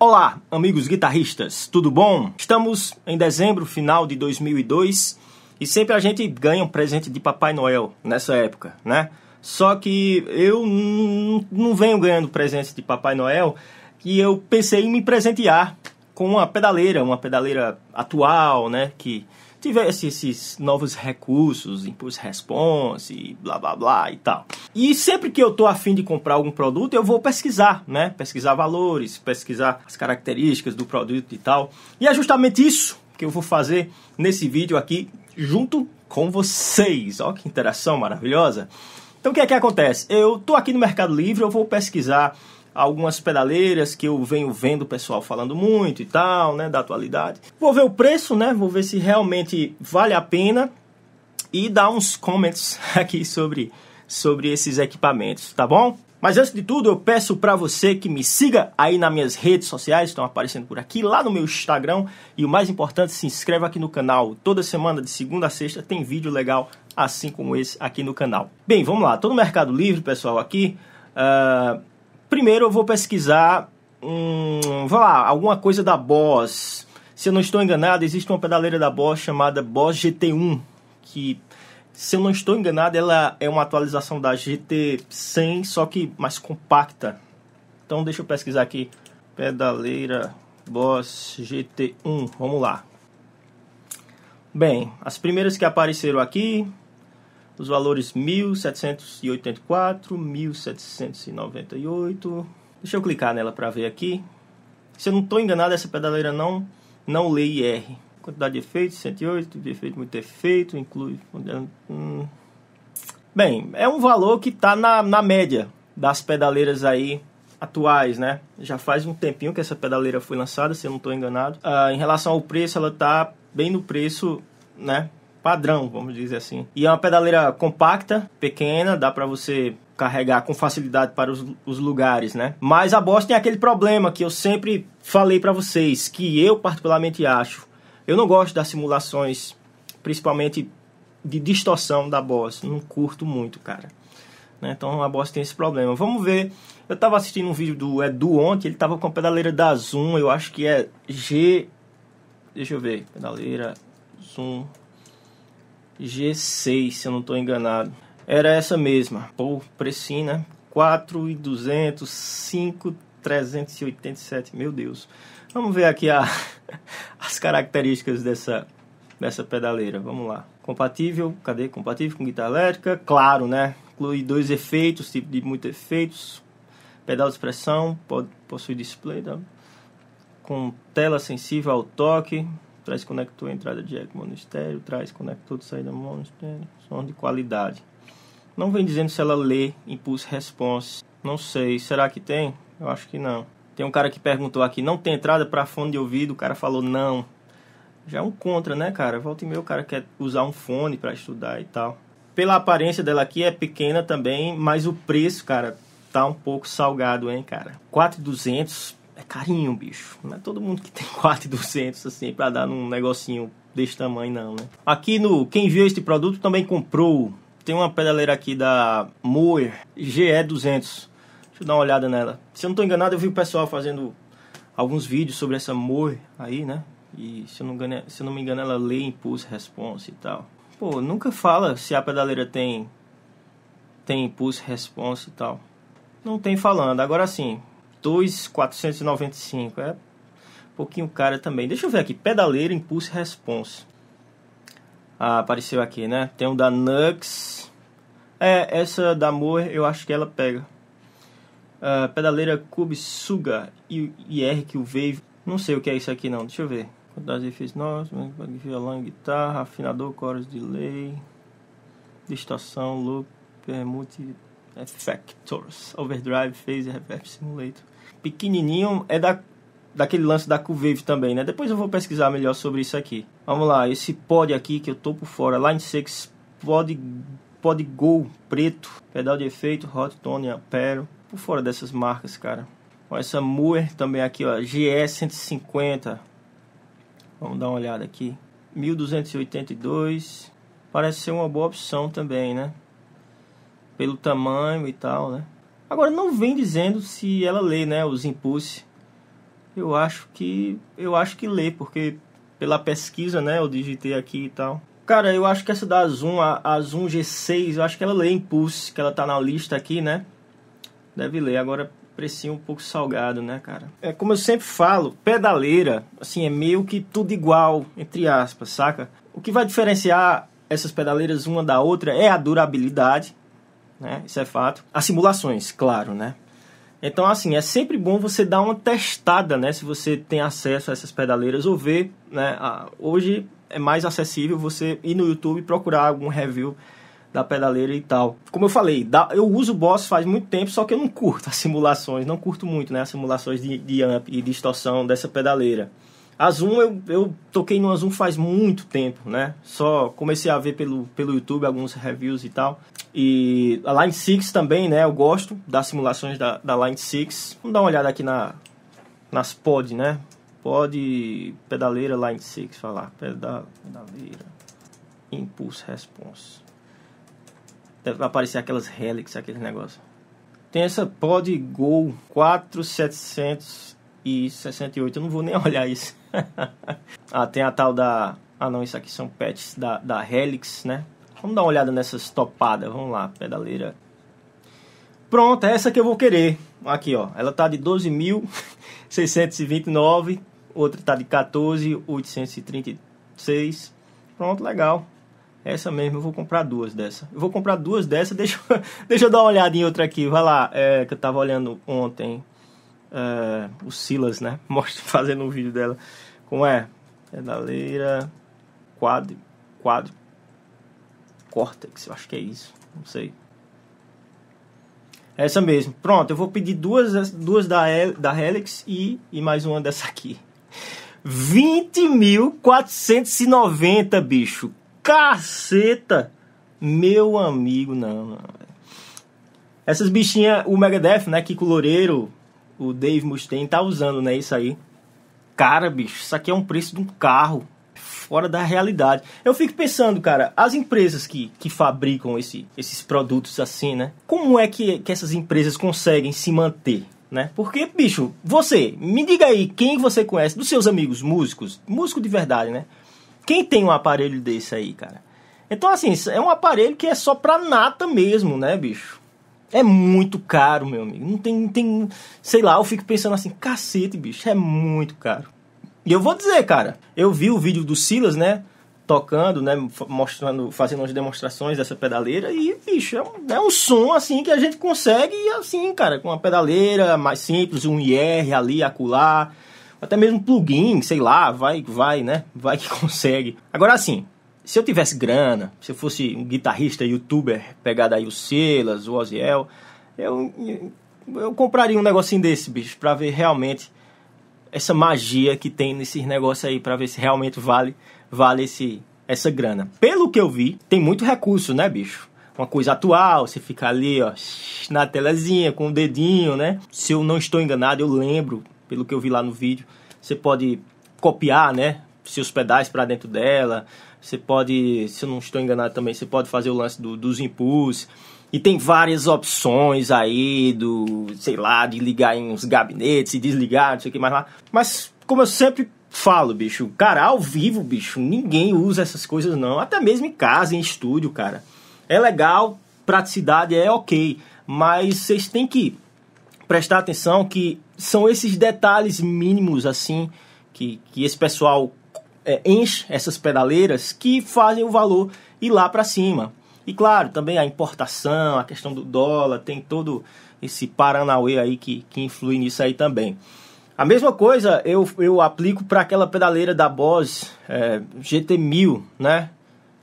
Olá, amigos guitarristas, tudo bom? Estamos em dezembro, final de 2002, e sempre a gente ganha um presente de Papai Noel nessa época, né? Só que eu não venho ganhando presente de Papai Noel e eu pensei em me presentear com uma pedaleira, uma pedaleira atual, né? Que tivesse assim, esses novos recursos, impulse response, blá blá blá e tal. E sempre que eu tô afim de comprar algum produto, eu vou pesquisar, né? Pesquisar valores, pesquisar as características do produto e tal. E é justamente isso que eu vou fazer nesse vídeo aqui junto com vocês. Olha que interação maravilhosa. Então o que é que acontece? Eu tô aqui no Mercado Livre, eu vou pesquisar algumas pedaleiras que eu venho vendo o pessoal falando muito e tal, né, da atualidade. Vou ver o preço, né, vou ver se realmente vale a pena e dar uns comments aqui sobre, sobre esses equipamentos, tá bom? Mas antes de tudo, eu peço para você que me siga aí nas minhas redes sociais, estão aparecendo por aqui, lá no meu Instagram. E o mais importante, se inscreva aqui no canal. Toda semana, de segunda a sexta, tem vídeo legal assim como esse aqui no canal. Bem, vamos lá. Todo Mercado Livre, pessoal, aqui. Uh Primeiro eu vou pesquisar, hum, vou lá, alguma coisa da Boss. Se eu não estou enganado, existe uma pedaleira da Boss chamada Boss GT1, que se eu não estou enganado, ela é uma atualização da GT100, só que mais compacta. Então deixa eu pesquisar aqui, pedaleira Boss GT1, vamos lá. Bem, as primeiras que apareceram aqui, os valores 1784, 1798. Deixa eu clicar nela para ver aqui. Se eu não estou enganado, essa pedaleira não, não lê IR. Quantidade de efeitos, 108, de efeito, muito efeito, inclui... Hum. Bem, é um valor que está na, na média das pedaleiras aí atuais, né? Já faz um tempinho que essa pedaleira foi lançada, se eu não estou enganado. Ah, em relação ao preço, ela está bem no preço, né? padrão, vamos dizer assim. E é uma pedaleira compacta, pequena, dá para você carregar com facilidade para os, os, lugares, né? Mas a Boss tem aquele problema que eu sempre falei para vocês, que eu particularmente acho. Eu não gosto das simulações, principalmente de distorção da Boss, não curto muito, cara. Né? Então a Boss tem esse problema. Vamos ver. Eu estava assistindo um vídeo do Edu ontem, ele estava com a pedaleira da Zoom, eu acho que é G Deixa eu ver, pedaleira Zoom G6, se eu não estou enganado. Era essa mesma. Pô, precinho, né? 4,200, 5,387. Meu Deus. Vamos ver aqui a, as características dessa, dessa pedaleira. Vamos lá. Compatível, cadê? Compatível com guitarra elétrica, claro, né? Inclui dois efeitos, tipo de muitos efeitos. Pedal de expressão, pode, possui display, tá? com tela sensível ao toque, traz conector entrada de eco estéreo traz conector de saída estéreo som de qualidade. Não vem dizendo se ela lê impulse response. Não sei, será que tem? Eu acho que não. Tem um cara que perguntou aqui, não tem entrada para fone de ouvido? O cara falou não. Já é um contra, né, cara? Volta e meio o cara quer usar um fone para estudar e tal. Pela aparência dela aqui é pequena também, mas o preço, cara, tá um pouco salgado, hein, cara. 4,200 é carinho, bicho. Não é todo mundo que tem 4,200 assim para dar num negocinho desse tamanho, não, né? Aqui no quem viu este produto também comprou. Tem uma pedaleira aqui da Moer GE200. Deixa eu dar uma olhada nela. Se eu não tô enganado, eu vi o pessoal fazendo alguns vídeos sobre essa Moer aí, né? E se eu não, engano, se eu não me engano, ela lê impulse response e tal. Pô, nunca fala se a pedaleira tem tem impulse response e tal. Não tem falando. Agora sim, 2,495. É um pouquinho cara também. Deixa eu ver aqui. Pedaleira, impulso e response. Ah, apareceu aqui, né? Tem um da Nux. É, essa da Moore eu acho que ela pega. Uh, pedaleira Cube Suga e IR que o Wave. Não sei o que é isso aqui não, deixa eu ver. das efeitos nós, violão, guitarra, afinador, coros de lei, distorção, loop, permute, Effectors, Overdrive, Phase, Reverb Simulator. Pequenininho é da, daquele lance da Cuvave também, né? Depois eu vou pesquisar melhor sobre isso aqui. Vamos lá, esse pod aqui que eu tô por fora, Line 6, pod, pod Go preto, pedal de efeito, Hot Tone, Apero. Por fora dessas marcas, cara. Ó, essa Moer também aqui, ó, GS 150. Vamos dar uma olhada aqui. 1282. Parece ser uma boa opção também, né? pelo tamanho e tal, né? Agora não vem dizendo se ela lê, né, os impulsos. Eu acho que eu acho que lê, porque pela pesquisa, né, eu digitei aqui e tal. Cara, eu acho que essa da Zoom, a, a Zoom G6, eu acho que ela lê impulse, que ela tá na lista aqui, né? Deve ler. Agora precinho um pouco salgado, né, cara? É como eu sempre falo, pedaleira, assim, é meio que tudo igual, entre aspas, saca? O que vai diferenciar essas pedaleiras uma da outra é a durabilidade, né? Isso é fato. As simulações, claro, né? Então, assim, é sempre bom você dar uma testada, né? Se você tem acesso a essas pedaleiras ou ver, né? Ah, hoje é mais acessível você ir no YouTube procurar algum review da pedaleira e tal. Como eu falei, eu uso o Boss faz muito tempo, só que eu não curto as simulações, não curto muito, né? As simulações de, de amp e distorção dessa pedaleira. A Zoom, eu, eu toquei no Zoom faz muito tempo, né? Só comecei a ver pelo, pelo YouTube alguns reviews e tal. E a Line 6 também, né? Eu gosto das simulações da, da Line 6. Vamos dar uma olhada aqui na, nas pod, né? Pod pedaleira Line 6, falar. Pedal, pedaleira. Impulse Response. Deve aparecer aquelas relics, aquele negócio. Tem essa pod Go 4768. Eu não vou nem olhar isso. ah, tem a tal da... Ah, não. Isso aqui são patches da, da Helix, né? Vamos dar uma olhada nessas topadas. Vamos lá, pedaleira. Pronto, é essa que eu vou querer. Aqui, ó. Ela tá de 12.629. Outra tá de 14.836. Pronto, legal. Essa mesmo, eu vou comprar duas dessa. Eu vou comprar duas dessa. Deixa, deixa eu dar uma olhada em outra aqui. Vai lá, é, que eu tava olhando ontem. É, o Silas, né? Mostra fazendo um vídeo dela. Como é? Pedaleira. Quadro. Quadro córtex, eu acho que é isso, não sei. É essa mesmo. Pronto, eu vou pedir duas, duas da, da Helix e, e mais uma dessa aqui. 20.490, bicho. Caceta! Meu amigo, não, não. Essas bichinhas, o Megadeth, né, que coloreiro, o Dave Mustaine tá usando, né, isso aí. Cara, bicho, isso aqui é um preço de um carro fora da realidade. Eu fico pensando, cara, as empresas que, que fabricam esse, esses produtos assim, né? Como é que, que essas empresas conseguem se manter? Né? Porque, bicho, você, me diga aí quem você conhece, dos seus amigos músicos, músico de verdade, né? Quem tem um aparelho desse aí, cara? Então, assim, é um aparelho que é só pra nata mesmo, né, bicho? É muito caro, meu amigo. Não tem, não tem. Sei lá, eu fico pensando assim, cacete, bicho, é muito caro. E eu vou dizer, cara, eu vi o vídeo do Silas, né? Tocando, né? Mostrando, fazendo as demonstrações dessa pedaleira. E, bicho, é um, é um som assim que a gente consegue, assim, cara, com uma pedaleira mais simples, um IR ali, acular. Até mesmo plugin, sei lá, vai, vai, né? Vai que consegue. Agora assim, se eu tivesse grana, se eu fosse um guitarrista youtuber, pegado aí o Silas, o Oziel, eu, eu compraria um negocinho desse, bicho, pra ver realmente essa magia que tem nesses negócios aí para ver se realmente vale vale esse essa grana. Pelo que eu vi, tem muito recurso, né, bicho? Uma coisa atual, você fica ali, ó, na telazinha com o dedinho, né? Se eu não estou enganado, eu lembro, pelo que eu vi lá no vídeo, você pode copiar, né, seus pedais para dentro dela. Você pode, se eu não estou enganado também, você pode fazer o lance do, dos impulsos e tem várias opções aí do, sei lá, de ligar em uns gabinetes e desligar, não sei o que mais lá. Mas, como eu sempre falo, bicho, cara, ao vivo, bicho, ninguém usa essas coisas não. Até mesmo em casa, em estúdio, cara. É legal, praticidade é ok, mas vocês têm que prestar atenção que são esses detalhes mínimos, assim, que, que esse pessoal é, enche essas pedaleiras que fazem o valor ir lá para cima. E claro, também a importação, a questão do dólar, tem todo esse Paranauê aí que, que influi nisso aí também. A mesma coisa eu, eu aplico para aquela pedaleira da Boss é, GT1000, né?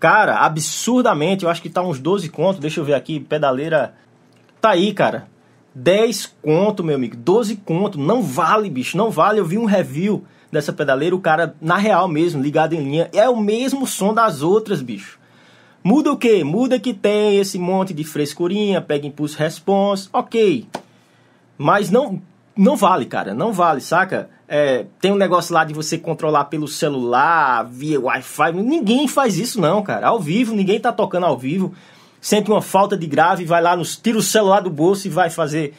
Cara, absurdamente, eu acho que tá uns 12 conto, deixa eu ver aqui, pedaleira... Tá aí, cara, 10 conto, meu amigo, 12 conto, não vale, bicho, não vale. Eu vi um review dessa pedaleira, o cara, na real mesmo, ligado em linha, é o mesmo som das outras, bicho. Muda o quê? Muda que tem esse monte de frescurinha, pega impulso response, ok. Mas não não vale, cara, não vale, saca? É, tem um negócio lá de você controlar pelo celular, via Wi-Fi, ninguém faz isso não, cara. Ao vivo, ninguém tá tocando ao vivo. Sente uma falta de grave, vai lá, nos, tira o celular do bolso e vai fazer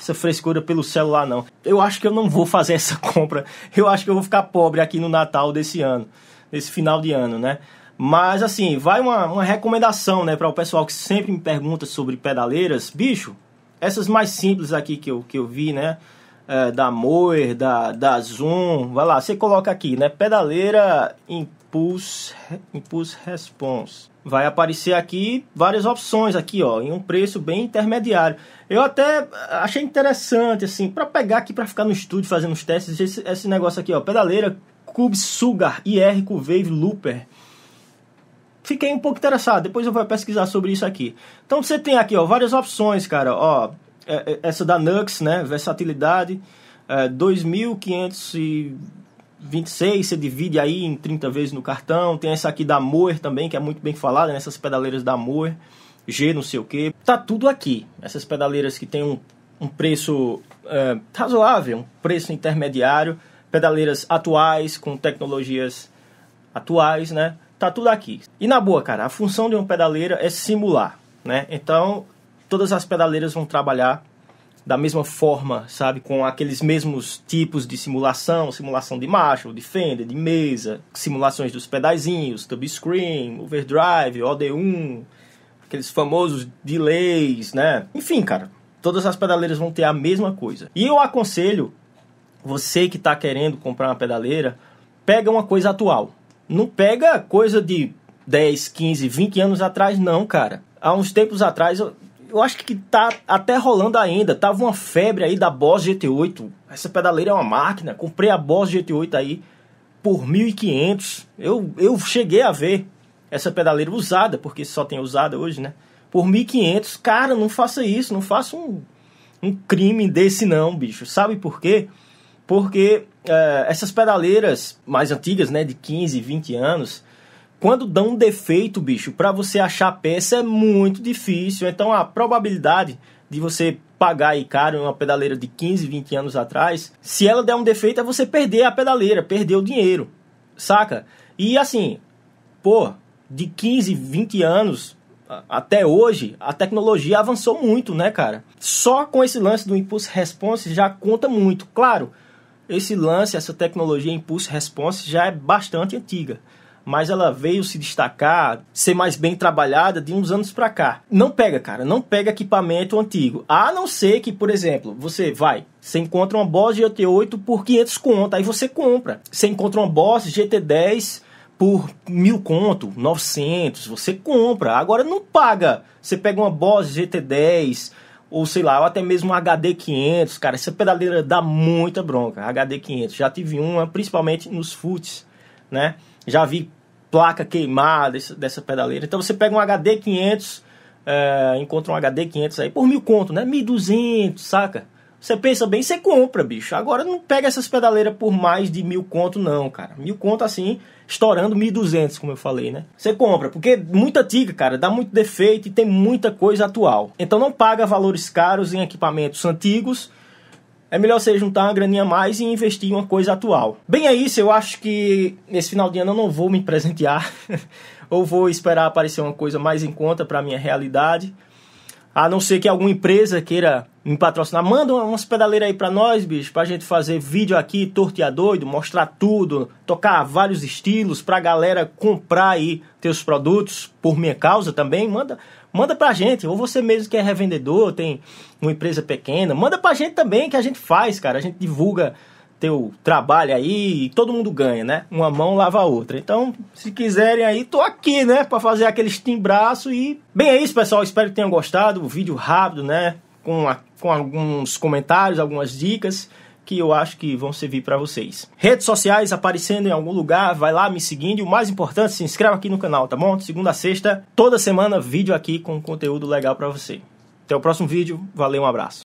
essa frescura pelo celular não. Eu acho que eu não vou fazer essa compra. Eu acho que eu vou ficar pobre aqui no Natal desse ano, nesse final de ano, né? Mas assim, vai uma, uma recomendação, né, para o pessoal que sempre me pergunta sobre pedaleiras, bicho, essas mais simples aqui que eu, que eu vi, né, é, da Moer, da, da Zoom, vai lá, você coloca aqui, né, pedaleira Impulse, Impulse Response. Vai aparecer aqui várias opções aqui, ó, em um preço bem intermediário. Eu até achei interessante, assim, para pegar aqui, para ficar no estúdio fazendo os testes, esse, esse negócio aqui, ó, pedaleira Cube Sugar IR Wave Looper fiquei um pouco interessado. Depois eu vou pesquisar sobre isso aqui. Então você tem aqui, ó, várias opções, cara. Ó, é, é, essa da Nux, né? Versatilidade, é, 2.526, você divide aí em 30 vezes no cartão. Tem essa aqui da Moer também, que é muito bem falada, nessas né? pedaleiras da Moer, G não sei o que. Tá tudo aqui. Essas pedaleiras que tem um, um preço é, razoável, um preço intermediário, pedaleiras atuais com tecnologias atuais, né? tá tudo aqui. E na boa, cara, a função de uma pedaleira é simular, né? Então, todas as pedaleiras vão trabalhar da mesma forma, sabe? Com aqueles mesmos tipos de simulação, simulação de marcha, de fender de mesa, simulações dos pedaizinhos, tube screen, overdrive, OD1, aqueles famosos delays, né? Enfim, cara, todas as pedaleiras vão ter a mesma coisa. E eu aconselho você que está querendo comprar uma pedaleira, pega uma coisa atual, não pega coisa de 10, 15, 20 anos atrás, não, cara. Há uns tempos atrás, eu, eu acho que tá até rolando ainda. Tava uma febre aí da Boss GT8. Essa pedaleira é uma máquina. Comprei a Boss GT8 aí por 1.500. Eu, eu cheguei a ver essa pedaleira usada, porque só tem usada hoje, né? Por 1.500. Cara, não faça isso. Não faça um, um crime desse, não, bicho. Sabe por quê? Porque é, essas pedaleiras mais antigas, né, de 15, 20 anos, quando dão um defeito, bicho, para você achar a peça é muito difícil. Então a probabilidade de você pagar aí caro uma pedaleira de 15, 20 anos atrás, se ela der um defeito é você perder a pedaleira, perder o dinheiro, saca? E assim, pô, de 15, 20 anos até hoje, a tecnologia avançou muito, né, cara? Só com esse lance do impulso response já conta muito. Claro, esse lance, essa tecnologia Impulse Response já é bastante antiga, mas ela veio se destacar, ser mais bem trabalhada de uns anos para cá. Não pega, cara, não pega equipamento antigo. A não ser que, por exemplo, você vai, você encontra uma Boss GT8 por 500 conto, aí você compra. Você encontra uma Boss GT10 por mil conto, 900, você compra. Agora não paga. Você pega uma Boss GT10 ou sei lá, ou até mesmo um HD 500, cara, essa pedaleira dá muita bronca, HD 500. Já tive uma, principalmente nos futs, né? Já vi placa queimada dessa, dessa pedaleira. Então você pega um HD 500, é, encontra um HD 500 aí por mil conto, né? 1200, saca? Você pensa bem, você compra, bicho. Agora não pega essas pedaleiras por mais de mil conto, não, cara. Mil conto assim, estourando mil duzentos, como eu falei, né? Você compra, porque muita tica, cara, dá muito defeito e tem muita coisa atual. Então não paga valores caros em equipamentos antigos. É melhor você juntar uma graninha a mais e investir em uma coisa atual. Bem, é isso. Eu acho que nesse final de ano eu não vou me presentear. ou vou esperar aparecer uma coisa mais em conta para minha realidade a não ser que alguma empresa queira me patrocinar. Manda umas pedaleiras aí pra nós, bicho, pra gente fazer vídeo aqui, tortear doido, mostrar tudo, tocar vários estilos, pra galera comprar aí teus produtos por minha causa também. Manda, manda pra gente. Ou você mesmo que é revendedor, tem uma empresa pequena, manda pra gente também que a gente faz, cara. A gente divulga teu trabalho aí e todo mundo ganha, né? Uma mão lava a outra. Então, se quiserem aí, tô aqui, né? Para fazer aquele braço e... Bem, é isso, pessoal. Espero que tenham gostado. O vídeo rápido, né? Com, a... com alguns comentários, algumas dicas que eu acho que vão servir para vocês. Redes sociais aparecendo em algum lugar, vai lá me seguindo. E o mais importante, se inscreva aqui no canal, tá bom? Segunda a sexta, toda semana, vídeo aqui com conteúdo legal para você. Até o próximo vídeo, valeu, um abraço.